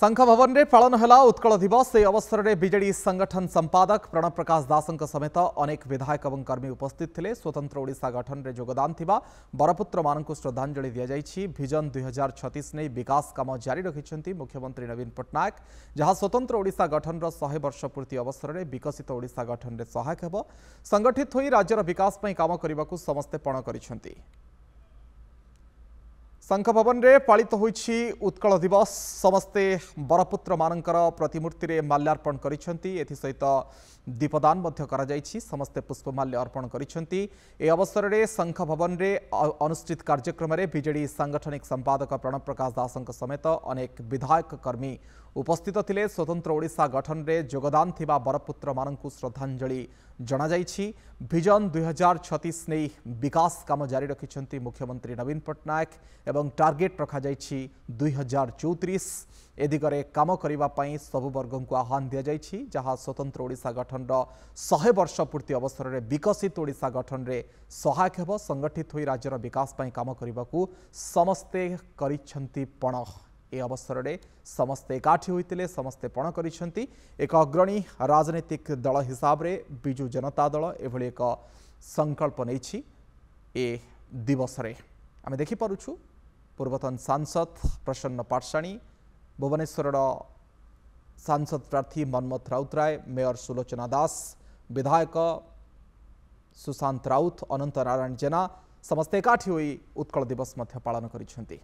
संघ भवन में पालन है उत्कल दिवस यह अवसर में विजे संगठन संपादक प्रणव प्रकाश दास समेत अनेक विधायक और कर्मी उपस्थित थे स्वतंत्र ओडा गठन में जोगदान बरपुत्र मान श्रद्धाजलि दि जाती भिजन दुई हजार छतीस नहीं विकास कम जारी रखिंट मुख्यमंत्री नवीन पट्टनायक जहां स्वतंत्र ओडा गठन शहे वर्ष पूर्ति अवसर में विकसित ओडा गठन में सहायक हो संगठित हो राज्यर विकास कम करने समस्ते पण कर ସଂଘ ଭବନରେ ପାଳିତ ହୋଇଛି ଉତ୍କଳ ଦିବସ ସମସ୍ତେ ବରପୁତ୍ରମାନଙ୍କର ପ୍ରତିମୂର୍ତ୍ତିରେ ମାଲ୍ୟାର୍ପଣ କରିଛନ୍ତି ଏଥିସହିତ ଦୀପଦାନ ମଧ୍ୟ କରାଯାଇଛି ସମସ୍ତେ ପୁଷ୍ପମାଲ୍ୟ ଅର୍ପଣ କରିଛନ୍ତି ଏ ଅବସରରେ ସଂଘ ଭବନରେ ଅନୁଷ୍ଠିତ କାର୍ଯ୍ୟକ୍ରମରେ ବିଜେଡି ସାଂଗଠନିକ ସମ୍ପାଦକ ପ୍ରଣବ ପ୍ରକାଶ ଦାସଙ୍କ ସମେତ ଅନେକ ବିଧାୟକ କର୍ମୀ উপস্থিত লে স্বতন্ত্র ওড়শা গঠনরে যোগদান থিবা বরপুত্র মানুষ শ্রদ্ধাঞ্জলি জনাযাইছি ভিজন দুই হাজার ছতিশ নেই বিকাশ কাম জারি রাখিছেন মুখ্যমন্ত্রী নবীন পট্টনাক এবং টার্গেট রখাযাইছি দুই হাজার চৌত্রিশ এ দিগরে কাম করা সবু বর্গঙ্কু আহ্বান দিয়াযাইছি যাহা স্বতন্ত্র ওড়শা গঠনর শহে বর্ষ পূর্তি অবসরের বিকশিত ওড়শা গঠনরে সহায়ক হব সংগঠিত হয়ে রাজ্যর বিকাশ পাই কাম করা সমস্তে করিছন্তি পণ ए अवसर अवसरले समस्ते एक पण एक अग्रणी राजनीतिक दल हिसाब रे विजु जनता दल एभरि एक संकल्प नै ए दिवस आमे देखिपाउछु पूर्वतन सांसद प्रसन्न पाटाणी भुवनेश्वर सांसद प्रार्थी मन्मोथ राउतराय मेयर सुलोचना दास विधायक सुशांत राउत अनंत नारायण जेना समस्ते एक उत्कल दिवस पालन गरिन्छ